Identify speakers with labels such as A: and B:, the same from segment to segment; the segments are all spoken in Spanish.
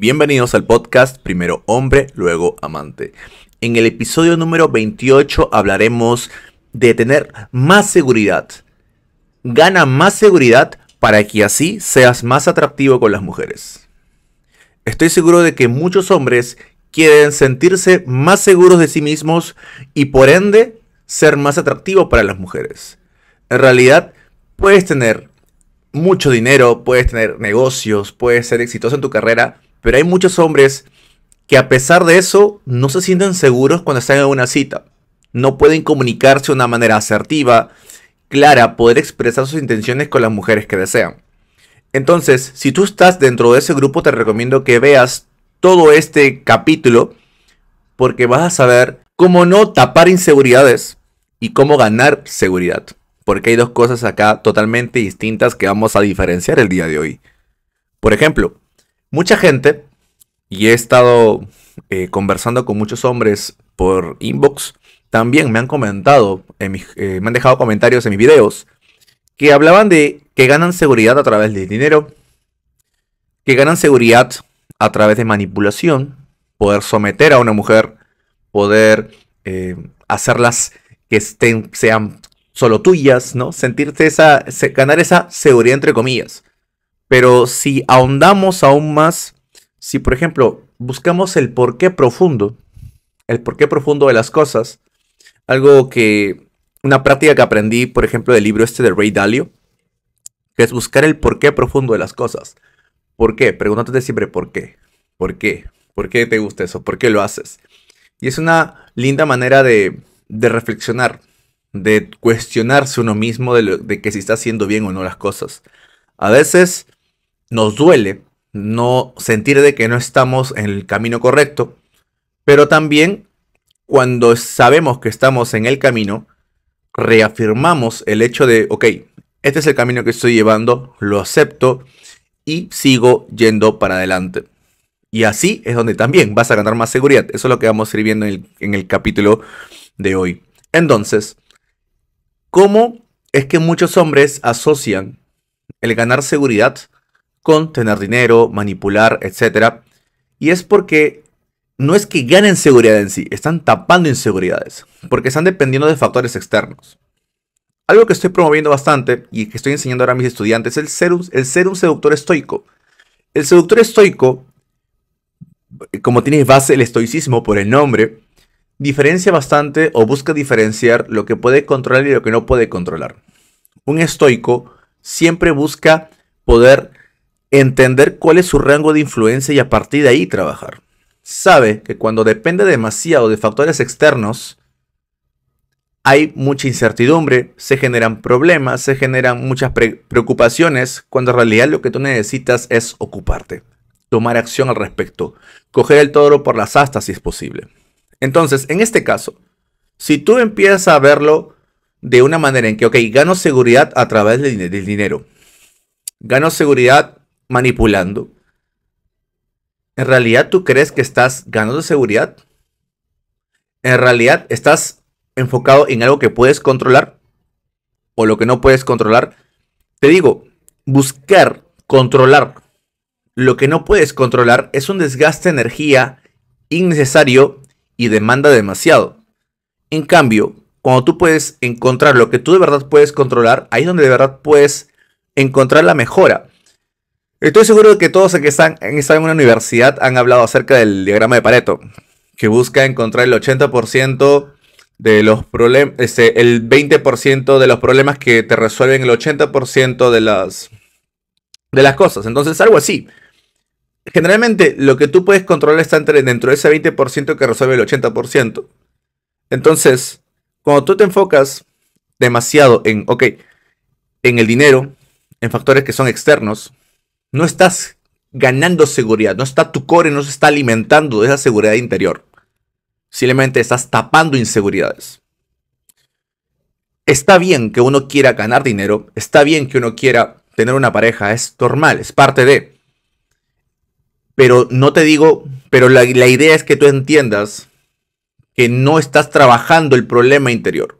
A: Bienvenidos al podcast Primero Hombre, luego Amante. En el episodio número 28 hablaremos de tener más seguridad. Gana más seguridad para que así seas más atractivo con las mujeres. Estoy seguro de que muchos hombres quieren sentirse más seguros de sí mismos y por ende ser más atractivo para las mujeres. En realidad, puedes tener mucho dinero, puedes tener negocios, puedes ser exitoso en tu carrera, pero hay muchos hombres que a pesar de eso no se sienten seguros cuando están en una cita. No pueden comunicarse de una manera asertiva, clara, poder expresar sus intenciones con las mujeres que desean. Entonces, si tú estás dentro de ese grupo, te recomiendo que veas todo este capítulo porque vas a saber cómo no tapar inseguridades y cómo ganar seguridad. Porque hay dos cosas acá totalmente distintas que vamos a diferenciar el día de hoy. Por ejemplo, Mucha gente, y he estado eh, conversando con muchos hombres por inbox, también me han comentado, en eh, me han dejado comentarios en mis videos, que hablaban de que ganan seguridad a través del dinero, que ganan seguridad a través de manipulación, poder someter a una mujer, poder eh, hacerlas que estén, sean solo tuyas, ¿no? Sentirte esa, ganar esa seguridad entre comillas. Pero si ahondamos aún más, si por ejemplo buscamos el porqué profundo, el porqué profundo de las cosas, algo que, una práctica que aprendí, por ejemplo, del libro este de Ray Dalio, que es buscar el porqué profundo de las cosas. ¿Por qué? Pregúntate siempre por qué. ¿Por qué? ¿Por qué te gusta eso? ¿Por qué lo haces? Y es una linda manera de, de reflexionar, de cuestionarse uno mismo de, de que si está haciendo bien o no las cosas. A veces nos duele no sentir de que no estamos en el camino correcto, pero también cuando sabemos que estamos en el camino, reafirmamos el hecho de, ok, este es el camino que estoy llevando, lo acepto y sigo yendo para adelante. Y así es donde también vas a ganar más seguridad. Eso es lo que vamos a ir viendo en el, en el capítulo de hoy. Entonces, ¿cómo es que muchos hombres asocian el ganar seguridad tener dinero, manipular, etcétera, Y es porque no es que ganen seguridad en sí, están tapando inseguridades, porque están dependiendo de factores externos. Algo que estoy promoviendo bastante y que estoy enseñando ahora a mis estudiantes es el ser un seductor estoico. El seductor estoico, como tiene base el estoicismo por el nombre, diferencia bastante o busca diferenciar lo que puede controlar y lo que no puede controlar. Un estoico siempre busca poder entender cuál es su rango de influencia y a partir de ahí trabajar. Sabe que cuando depende demasiado de factores externos, hay mucha incertidumbre, se generan problemas, se generan muchas preocupaciones, cuando en realidad lo que tú necesitas es ocuparte, tomar acción al respecto, coger el toro por las astas si es posible. Entonces, en este caso, si tú empiezas a verlo de una manera en que, ok, gano seguridad a través del dinero, gano seguridad manipulando. ¿En realidad tú crees que estás ganando seguridad? ¿En realidad estás enfocado en algo que puedes controlar o lo que no puedes controlar? Te digo, buscar controlar lo que no puedes controlar es un desgaste de energía innecesario y demanda demasiado. En cambio, cuando tú puedes encontrar lo que tú de verdad puedes controlar, ahí es donde de verdad puedes encontrar la mejora Estoy seguro de que todos los que están, en una universidad han hablado acerca del diagrama de Pareto, que busca encontrar el 80% de los problemas, este, el 20% de los problemas que te resuelven el 80% de las, de las cosas. Entonces, algo así. Generalmente, lo que tú puedes controlar está dentro de ese 20% que resuelve el 80%. Entonces, cuando tú te enfocas demasiado en, ok, en el dinero, en factores que son externos, no estás ganando seguridad, no está tu core, no se está alimentando de esa seguridad interior. Simplemente estás tapando inseguridades. Está bien que uno quiera ganar dinero, está bien que uno quiera tener una pareja, es normal, es parte de. Pero no te digo, pero la, la idea es que tú entiendas que no estás trabajando el problema interior.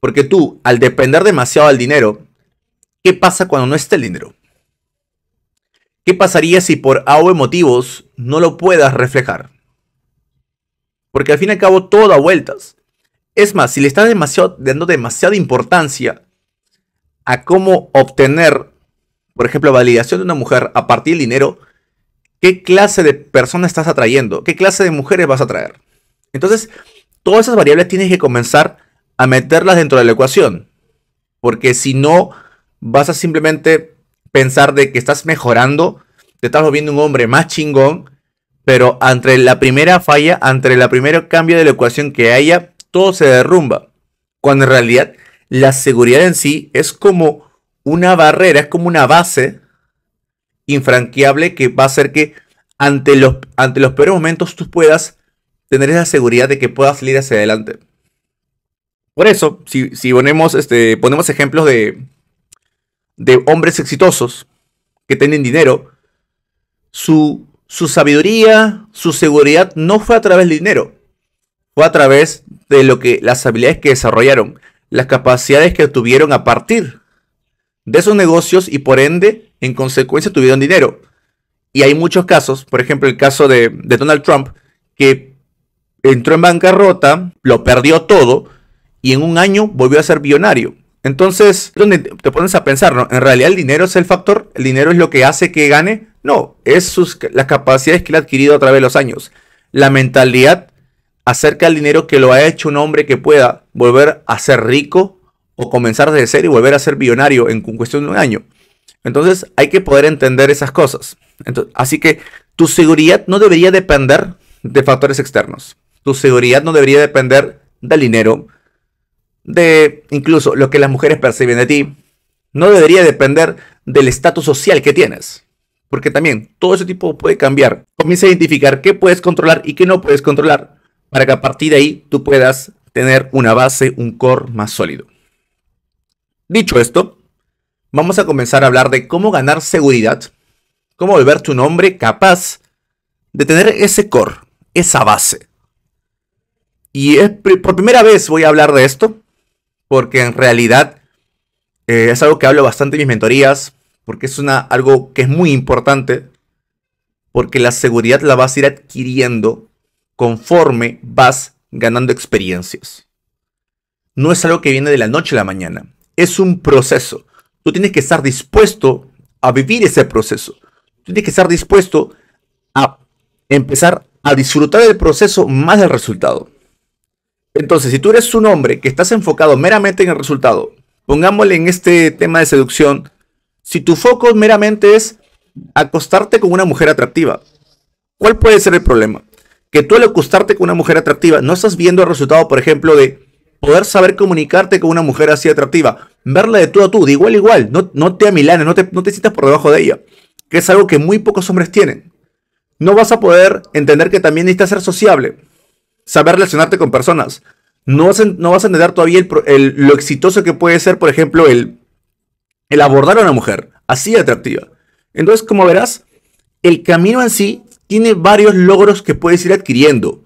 A: Porque tú, al depender demasiado del dinero, ¿qué pasa cuando no está el dinero? ¿Qué pasaría si por A o motivos no lo puedas reflejar? Porque al fin y al cabo todo da vueltas. Es más, si le estás dando demasiada importancia a cómo obtener, por ejemplo, validación de una mujer a partir del dinero, ¿qué clase de persona estás atrayendo? ¿Qué clase de mujeres vas a atraer? Entonces, todas esas variables tienes que comenzar a meterlas dentro de la ecuación. Porque si no, vas a simplemente pensar de que estás mejorando, te estás volviendo un hombre más chingón, pero entre la primera falla, ante el primer cambio de la ecuación que haya, todo se derrumba. Cuando en realidad la seguridad en sí es como una barrera, es como una base infranqueable que va a hacer que ante los, ante los peores momentos tú puedas tener esa seguridad de que puedas salir hacia adelante. Por eso, si, si ponemos, este, ponemos ejemplos de, de hombres exitosos que tienen dinero, su, sabiduría, su seguridad no fue a través del dinero, fue a través de lo que las habilidades que desarrollaron, las capacidades que obtuvieron a partir de esos negocios y por ende, en consecuencia, tuvieron dinero. Y hay muchos casos, por ejemplo, el caso de, de Donald Trump, que entró en bancarrota, lo perdió todo y en un año volvió a ser billonario. Entonces, donde te pones a pensar, ¿no? ¿En realidad el dinero es el factor? ¿El dinero es lo que hace que gane? No, es las capacidades que él ha adquirido a través de los años. La mentalidad acerca del dinero que lo ha hecho un hombre que pueda volver a ser rico o comenzar de ser y volver a ser millonario en cuestión de un año. Entonces, hay que poder entender esas cosas. así que tu seguridad no debería depender de factores externos. Tu seguridad no debería depender del dinero de incluso lo que las mujeres perciben de ti, no debería depender del estatus social que tienes. Porque también todo ese tipo puede cambiar. Comienza a identificar qué puedes controlar y qué no puedes controlar para que a partir de ahí tú puedas tener una base, un core más sólido. Dicho esto, vamos a comenzar a hablar de cómo ganar seguridad, cómo volverte un hombre capaz de tener ese core, esa base. Y por primera vez voy a hablar de esto, porque en realidad eh, es algo que hablo bastante en mis mentorías, porque es una, algo que es muy importante, porque la seguridad la vas a ir adquiriendo conforme vas ganando experiencias. No es algo que viene de la noche a la mañana, es un proceso. Tú tienes que estar dispuesto a vivir ese proceso. Tú tienes que estar dispuesto a empezar a disfrutar del proceso más del resultado. Entonces, si tú eres un hombre que estás enfocado meramente en el resultado, pongámosle en este tema de seducción, si tu foco meramente es acostarte con una mujer atractiva, ¿cuál puede ser el problema? Que tú al acostarte con una mujer atractiva no estás viendo el resultado, por ejemplo, de poder saber comunicarte con una mujer así atractiva, verla de todo a tú, de igual a igual, no, te amilanes, no te, no te sientas por debajo de ella, que es algo que muy pocos hombres tienen. No vas a poder entender que también necesitas ser sociable, saber relacionarte con personas. No vas a, no vas a entender todavía lo exitoso que puede ser, por ejemplo, el, el abordar a una mujer así atractiva. Entonces, como verás, el camino en sí tiene varios logros que puedes ir adquiriendo.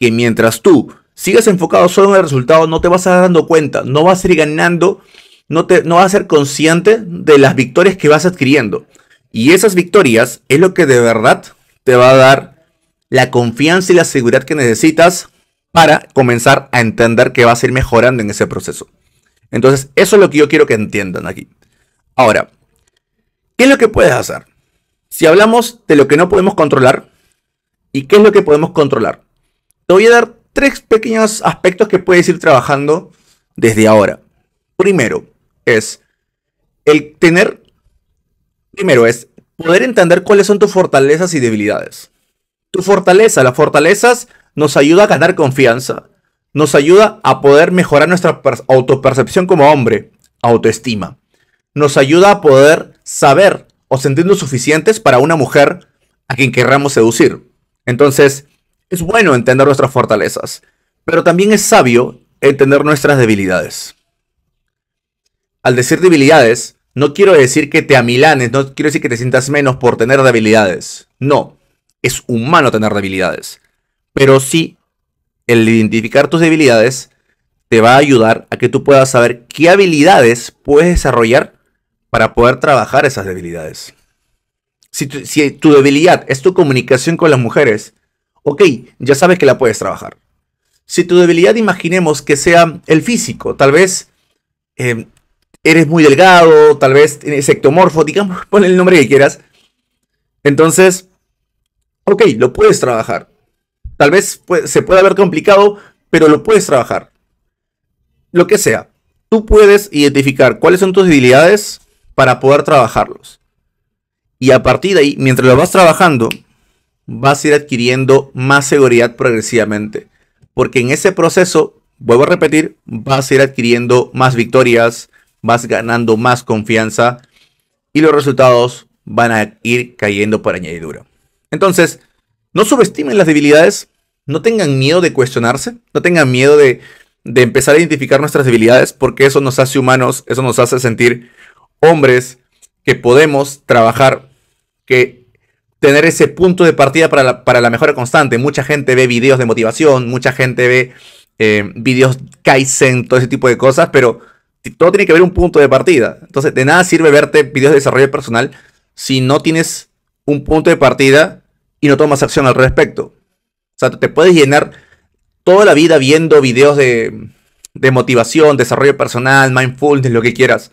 A: Que mientras tú sigas enfocado solo en el resultado, no te vas a dar dando cuenta, no vas a ir ganando, no, te, no vas a ser consciente de las victorias que vas adquiriendo. Y esas victorias es lo que de verdad te va a dar la confianza y la seguridad que necesitas para comenzar a entender que vas a ir mejorando en ese proceso. Entonces, eso es lo que yo quiero que entiendan aquí. Ahora, ¿qué es lo que puedes hacer? Si hablamos de lo que no podemos controlar, ¿y qué es lo que podemos controlar? Te voy a dar tres pequeños aspectos que puedes ir trabajando desde ahora. Primero es el tener, primero es poder entender cuáles son tus fortalezas y debilidades. Tu fortaleza, las fortalezas nos ayuda a ganar confianza, nos ayuda a poder mejorar nuestra autopercepción como hombre, autoestima. Nos ayuda a poder saber o sentirnos suficientes para una mujer a quien querramos seducir. Entonces, es bueno entender nuestras fortalezas, pero también es sabio entender nuestras debilidades. Al decir debilidades, no quiero decir que te amilanes, no quiero decir que te sientas menos por tener debilidades. No, es humano tener debilidades. Pero sí, el identificar tus debilidades te va a ayudar a que tú puedas saber qué habilidades puedes desarrollar para poder trabajar esas debilidades. Si tu, debilidad es tu comunicación con las mujeres, ok, ya sabes que la puedes trabajar. Si tu debilidad imaginemos que sea el físico, tal vez eh, eres muy delgado, tal vez tienes ectomorfo, digamos, pon el nombre que quieras. Entonces, ok, lo puedes trabajar. Tal vez se pueda ver complicado, pero lo puedes trabajar. Lo que sea, tú puedes identificar cuáles son tus debilidades para poder trabajarlos. Y a partir de ahí, mientras lo vas trabajando, vas a ir adquiriendo más seguridad progresivamente. Porque en ese proceso, vuelvo a repetir, vas a ir adquiriendo más victorias, vas ganando más confianza y los resultados van a ir cayendo por añadidura. Entonces, no subestimen las debilidades, no tengan miedo de cuestionarse, no tengan miedo de, de empezar a identificar nuestras debilidades, porque eso nos hace humanos, eso nos hace sentir hombres que podemos trabajar, que tener ese punto de partida para la, para la mejora constante. Mucha gente ve videos de motivación, mucha gente ve eh, videos Kaizen, todo ese tipo de cosas, pero todo tiene que ver un punto de partida. Entonces, de nada sirve verte videos de desarrollo personal si no tienes un punto de partida y no tomas acción al respecto. O sea, te puedes llenar toda la vida viendo videos de, motivación, desarrollo personal, mindfulness, lo que quieras.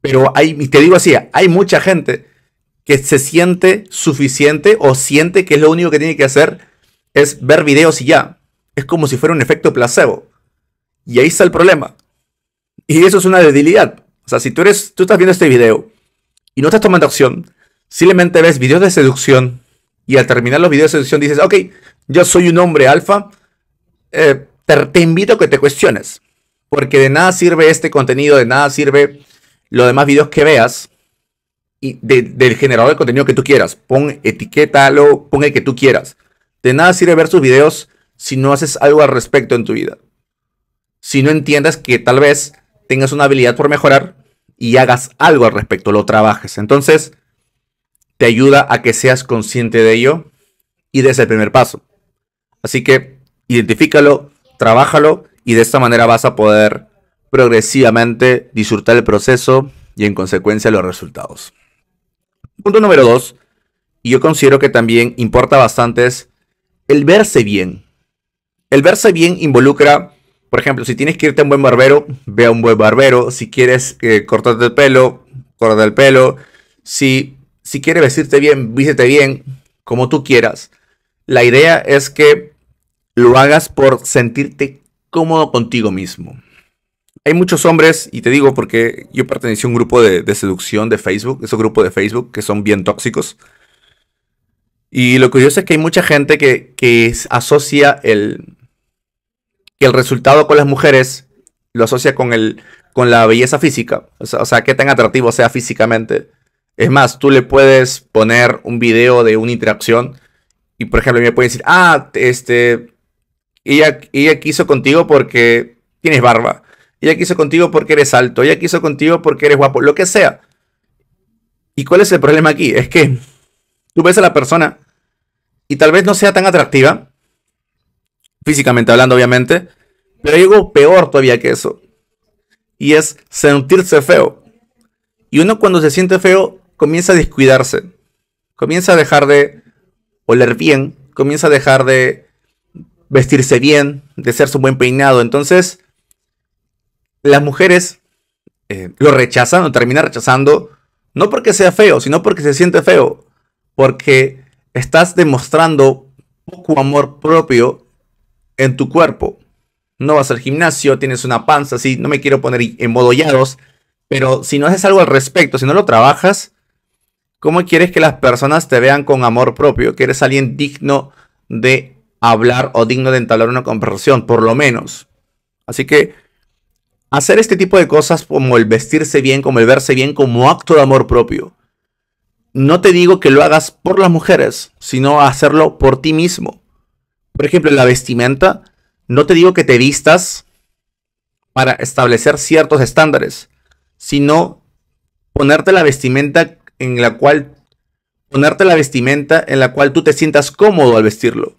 A: Pero hay, te digo así, hay mucha gente que se siente suficiente o siente que es lo único que tiene que hacer es ver videos y ya. Es como si fuera un efecto placebo. Y ahí está el problema. Y eso es una debilidad. O sea, si tú, eres, tú estás viendo este video y no estás tomando acción, simplemente ves videos de seducción, y al terminar los videos de sesión dices, ok, yo soy un hombre alfa, eh, te, invito a que te cuestiones, porque de nada sirve este contenido, de nada sirve los demás videos que veas y del generador de contenido que tú quieras. Pon etiquétalo, pon el que tú quieras. De nada sirve ver sus videos si no haces algo al respecto en tu vida. Si no entiendes que tal vez tengas una habilidad por mejorar y hagas algo al respecto, lo trabajes. Entonces, te ayuda a que seas consciente de ello y des el primer paso. Así que identifícalo, trabájalo y de esta manera vas a poder progresivamente disfrutar el proceso y en consecuencia los resultados. Punto número dos, y yo considero que también importa bastante es el verse bien. El verse bien involucra, por ejemplo, si tienes que irte a un buen barbero, ve a un buen barbero. Si quieres eh, cortarte el pelo, corta el pelo. Si si quieres vestirte bien, vístete bien, como tú quieras. La idea es que lo hagas por sentirte cómodo contigo mismo. Hay muchos hombres, y te digo porque yo pertenecí a un grupo de, seducción de Facebook, esos grupos de Facebook que son bien tóxicos. Y lo curioso es que hay mucha gente que, asocia el, el resultado con las mujeres, lo asocia con, el, con la belleza física, o sea, que tan atractivo sea físicamente. Es más, tú le puedes poner un video de una interacción y, por ejemplo, me puede decir, ah, este, ella, ella quiso contigo porque tienes barba, ella quiso contigo porque eres alto, ella quiso contigo porque eres guapo, lo que sea. ¿Y cuál es el problema aquí? Es que tú ves a la persona y tal vez no sea tan atractiva, físicamente hablando, obviamente, pero hay algo peor todavía que eso. Y es sentirse feo. Y uno cuando se siente feo comienza a descuidarse, comienza a dejar de oler bien, comienza a dejar de vestirse bien, de ser su buen peinado. Entonces, las mujeres eh, lo rechazan o terminan rechazando, no porque sea feo, sino porque se siente feo, porque estás demostrando poco amor propio en tu cuerpo. No vas al gimnasio, tienes una panza, sí, no me quiero poner en embodollados, pero si no haces algo al respecto, si no lo trabajas, ¿Cómo quieres que las personas te vean con amor propio? Que eres alguien digno de hablar o digno de entablar una conversación, por lo menos. Así que hacer este tipo de cosas como el vestirse bien, como el verse bien, como acto de amor propio. No te digo que lo hagas por las mujeres, sino hacerlo por ti mismo. Por ejemplo, en la vestimenta, no te digo que te vistas para establecer ciertos estándares, sino ponerte la vestimenta en la cual ponerte la vestimenta en la cual tú te sientas cómodo al vestirlo.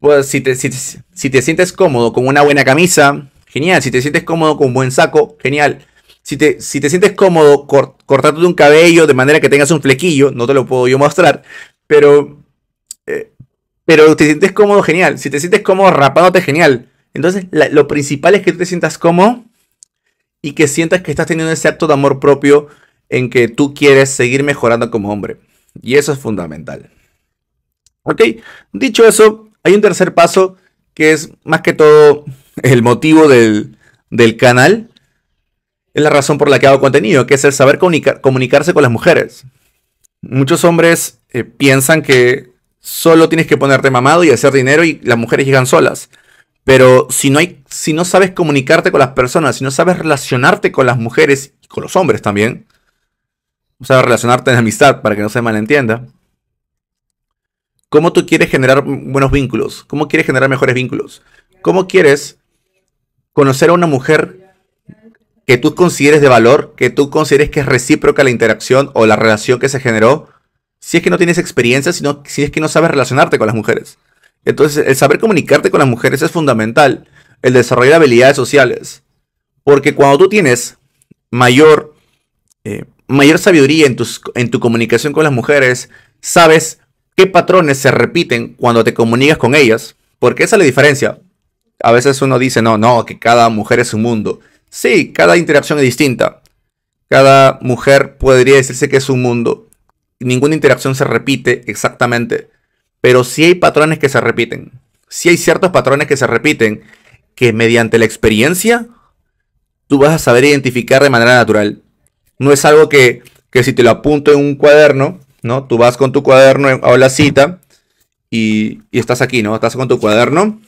A: Pues si te, si, te sientes cómodo con una buena camisa, genial. Si te sientes cómodo con un buen saco, genial. Si te, si te sientes cómodo cortándote un cabello de manera que tengas un flequillo, no te lo puedo yo mostrar, pero, eh, pero te sientes cómodo, genial. Si te sientes cómodo rapándote, genial. Entonces, lo principal es que tú te sientas cómodo y que sientas que estás teniendo ese acto de amor propio en que tú quieres seguir mejorando como hombre. Y eso es fundamental. Ok, dicho eso, hay un tercer paso que es más que todo el motivo del, canal. Es la razón por la que hago contenido, que es el saber comunicarse con las mujeres. Muchos hombres eh, piensan que solo tienes que ponerte mamado y hacer dinero y las mujeres llegan solas. Pero si no, hay, si no sabes comunicarte con las personas, si no sabes relacionarte con las mujeres y con los hombres también, o sea, relacionarte en amistad, para que no se malentienda. ¿Cómo tú quieres generar buenos vínculos? ¿Cómo quieres generar mejores vínculos? ¿Cómo quieres conocer a una mujer que tú consideres de valor, que tú consideres que es recíproca la interacción o la relación que se generó? Si es que no tienes experiencia, sino, si es que no sabes relacionarte con las mujeres. Entonces, el saber comunicarte con las mujeres es fundamental. El desarrollar habilidades sociales. Porque cuando tú tienes mayor eh, mayor sabiduría en, tu comunicación con las mujeres, sabes qué patrones se repiten cuando te comunicas con ellas, porque esa es la diferencia. A veces uno dice, no, no, que cada mujer es un mundo. Sí, cada interacción es distinta. Cada mujer podría decirse que es un mundo. Ninguna interacción se repite exactamente. Pero sí hay patrones que se repiten. Sí hay ciertos patrones que se repiten que mediante la experiencia tú vas a saber identificar de manera natural. No es algo que, si te lo apunto en un cuaderno, ¿no? Tú vas con tu cuaderno a la cita y, y estás aquí, ¿no? Estás con tu cuaderno.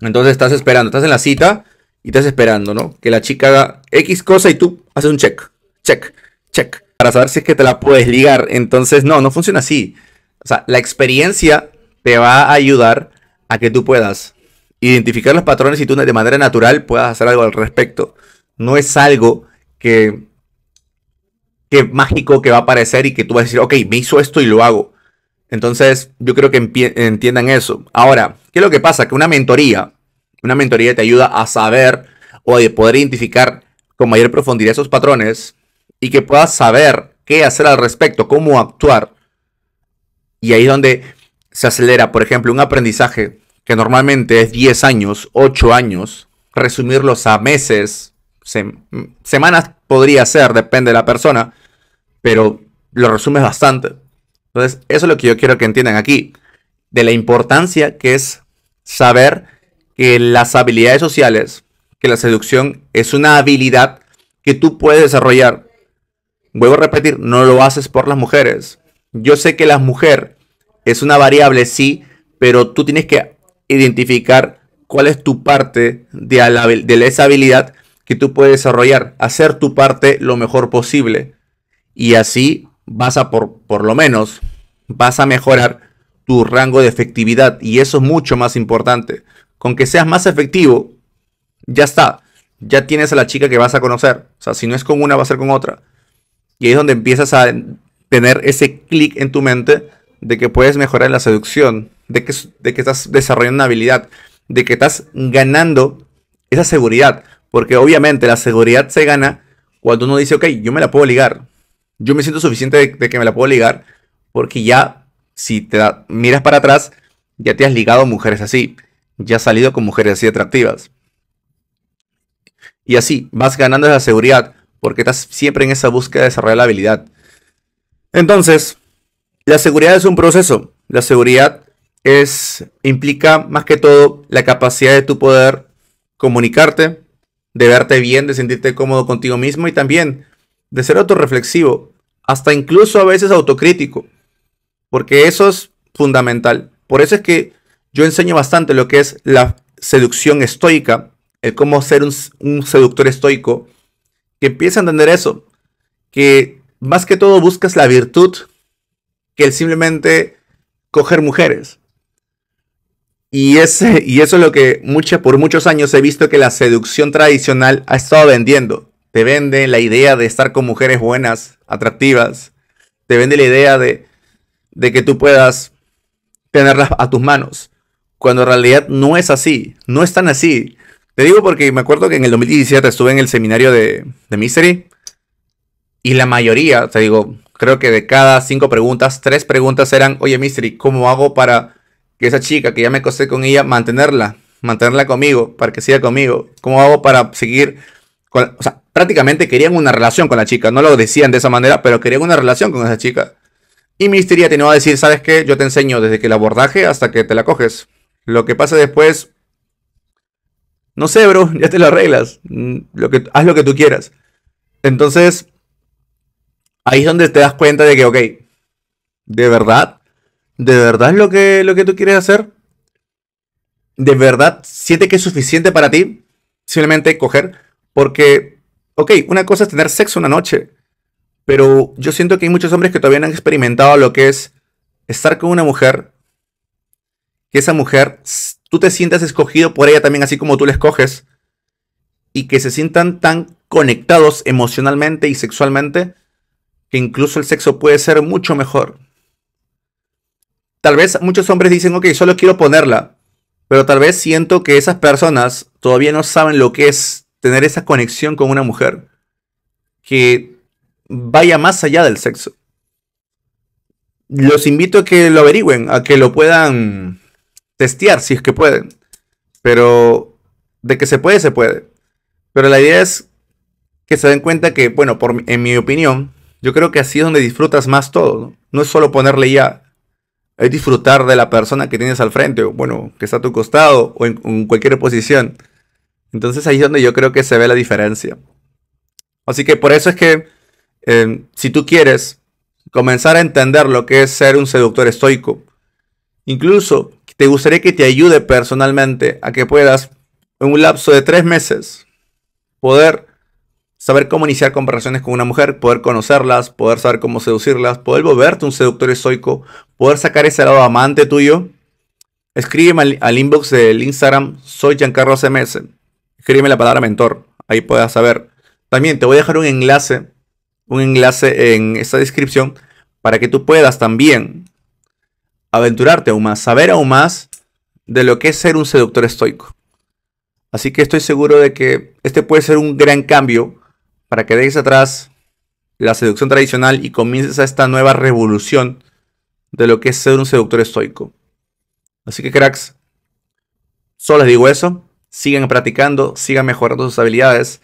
A: Entonces estás esperando, estás en la cita y estás esperando, ¿no? Que la chica haga X cosa y tú haces un check, check, check, para saber si es que te la puedes ligar. Entonces, no, no funciona así. O sea, la experiencia te va a ayudar a que tú puedas identificar los patrones y tú de manera natural puedas hacer algo al respecto. No es algo que Qué mágico que va a aparecer y que tú vas a decir, ok, me hizo esto y lo hago. Entonces, yo creo que entiendan eso. Ahora, ¿qué es lo que pasa? Que una mentoría, una mentoría te ayuda a saber o a poder identificar con mayor profundidad esos patrones y que puedas saber qué hacer al respecto, cómo actuar. Y ahí es donde se acelera, por ejemplo, un aprendizaje que normalmente es 10 años, 8 años, resumirlos a meses, semanas podría ser, depende de la persona, pero lo resumes bastante. Entonces, eso es lo que yo quiero que entiendan aquí, de la importancia que es saber que las habilidades sociales, que la seducción es una habilidad que tú puedes desarrollar. Vuelvo a repetir, no lo haces por las mujeres. Yo sé que la mujer es una variable, sí, pero tú tienes que identificar cuál es tu parte de, la, de esa habilidad que tú puedes desarrollar, hacer tu parte lo mejor posible. Y así vas a, por, por lo menos, vas a mejorar tu rango de efectividad. Y eso es mucho más importante. Con que seas más efectivo, ya está. Ya tienes a la chica que vas a conocer. O sea, si no es con una, va a ser con otra. Y ahí es donde empiezas a tener ese clic en tu mente de que puedes mejorar la seducción, de que, de que estás desarrollando una habilidad, de que estás ganando esa seguridad. Porque obviamente la seguridad se gana cuando uno dice, ok, yo me la puedo ligar. Yo me siento suficiente de, que me la puedo ligar. Porque ya, si te miras para atrás, ya te has ligado a mujeres así. Ya has salido con mujeres así atractivas. Y así, vas ganando esa seguridad. Porque estás siempre en esa búsqueda de desarrollar la habilidad. Entonces, la seguridad es un proceso. La seguridad es, implica más que todo la capacidad de tu poder comunicarte, de verte bien, de sentirte cómodo contigo mismo y también de ser autorreflexivo, hasta incluso a veces autocrítico, porque eso es fundamental. Por eso es que yo enseño bastante lo que es la seducción estoica, el cómo ser un, seductor estoico, que empieza a entender eso, que más que todo buscas la virtud que el simplemente coger mujeres. Y, ese, y eso es lo que mucha, por muchos años he visto que la seducción tradicional ha estado vendiendo. Te vende la idea de estar con mujeres buenas, atractivas. Te vende la idea de, que tú puedas tenerlas a tus manos. Cuando en realidad no es así. No es tan así. Te digo porque me acuerdo que en el 2017 estuve en el seminario de, de mystery Y la mayoría, te digo, creo que de cada cinco preguntas, tres preguntas eran, oye Mystery, ¿cómo hago para que esa chica que ya me acosté con ella, mantenerla, mantenerla conmigo, para que siga conmigo. ¿Cómo hago para seguir? o sea, prácticamente querían una relación con la chica, no lo decían de esa manera, pero querían una relación con esa chica. Y Misteria te va a decir, ¿sabes qué? Yo te enseño desde que el abordaje hasta que te la coges. Lo que pasa después, no sé, bro, ya te lo arreglas. Mm, lo que, haz lo que tú quieras. Entonces, ahí es donde te das cuenta de que, ok, de verdad, ¿De verdad es lo que, lo que tú quieres hacer? ¿De verdad siente que es suficiente para ti? Simplemente coger. Porque, ok, una cosa es tener sexo una noche. Pero yo siento que hay muchos hombres que todavía han experimentado lo que es estar con una mujer. Que esa mujer, tú te sientas escogido por ella también, así como tú la escoges. Y que se sientan tan conectados emocionalmente y sexualmente que incluso el sexo puede ser mucho mejor tal vez muchos hombres dicen, ok, solo quiero ponerla, pero tal vez siento que esas personas todavía no saben lo que es tener esa conexión con una mujer que vaya más allá del sexo. Los invito a que lo averigüen, a que lo puedan testear si es que pueden. Pero de que se puede, se puede. Pero la idea es que se den cuenta que, bueno, por, en mi opinión, yo creo que así es donde disfrutas más todo. no es solo ponerle ya, es disfrutar de la persona que tienes al frente, o bueno, que está a tu costado, o en, cualquier posición. Entonces ahí es donde yo creo que se ve la diferencia. Así que por eso es que eh, si tú quieres comenzar a entender lo que es ser un seductor estoico, incluso te gustaría que te ayude personalmente a que puedas en un lapso de tres meses poder saber cómo iniciar conversaciones con una mujer, poder conocerlas, poder saber cómo seducirlas, poder volverte un seductor estoico, poder sacar ese lado amante tuyo. Escríbeme al, inbox del Instagram, soy Giancarlo CMS. Escríbeme la palabra mentor, ahí puedas saber. También te voy a dejar un enlace, un enlace en esta descripción para que tú puedas también aventurarte aún más, saber aún más de lo que es ser un seductor estoico. Así que estoy seguro de que este puede ser un gran cambio para que dejes atrás la seducción tradicional y comiences a esta nueva revolución de lo que es ser un seductor estoico. Así que cracks, solo les digo eso, sigan practicando, sigan mejorando sus habilidades.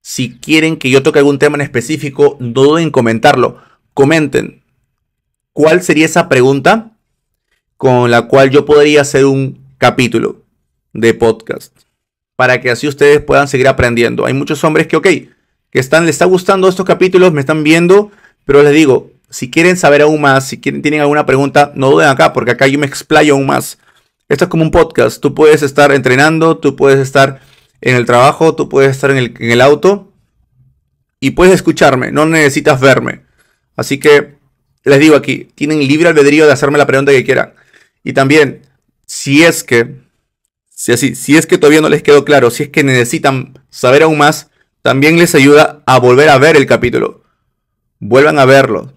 A: Si quieren que yo toque algún tema en específico, no duden en comentarlo. Comenten cuál sería esa pregunta con la cual yo podría hacer un capítulo de podcast para que así ustedes puedan seguir aprendiendo. Hay muchos hombres que, ok, que están, les está gustando estos capítulos, me están viendo, pero les digo, si quieren saber aún más, si quieren, tienen alguna pregunta, no duden acá, porque acá yo me explayo aún más. Esto es como un podcast, tú puedes estar entrenando, tú puedes estar en el trabajo, tú puedes estar en el, en el auto y puedes escucharme, no necesitas verme. Así que les digo aquí, tienen libre albedrío de hacerme la pregunta que quieran. Y también, si es que, si así, si es que todavía no les quedó claro, si es que necesitan saber aún más, también les ayuda a volver a ver el capítulo. Vuelvan a verlo.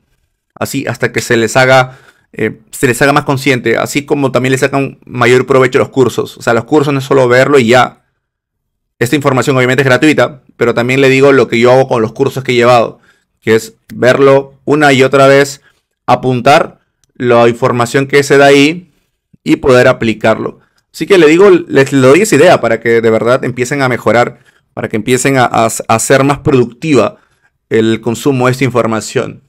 A: Así hasta que se les haga. Eh, se les haga más consciente. Así como también les sacan mayor provecho los cursos. O sea, los cursos no es solo verlo y ya. Esta información obviamente es gratuita. Pero también le digo lo que yo hago con los cursos que he llevado. Que es verlo una y otra vez. Apuntar la información que se da ahí. Y poder aplicarlo. Así que le digo, les doy esa idea para que de verdad empiecen a mejorar para que empiecen a, ser más productiva el consumo de esta información.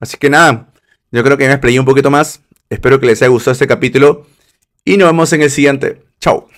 A: Así que nada, yo creo que me explayé un poquito más. Espero que les haya gustado este capítulo y nos vemos en el siguiente. Chao.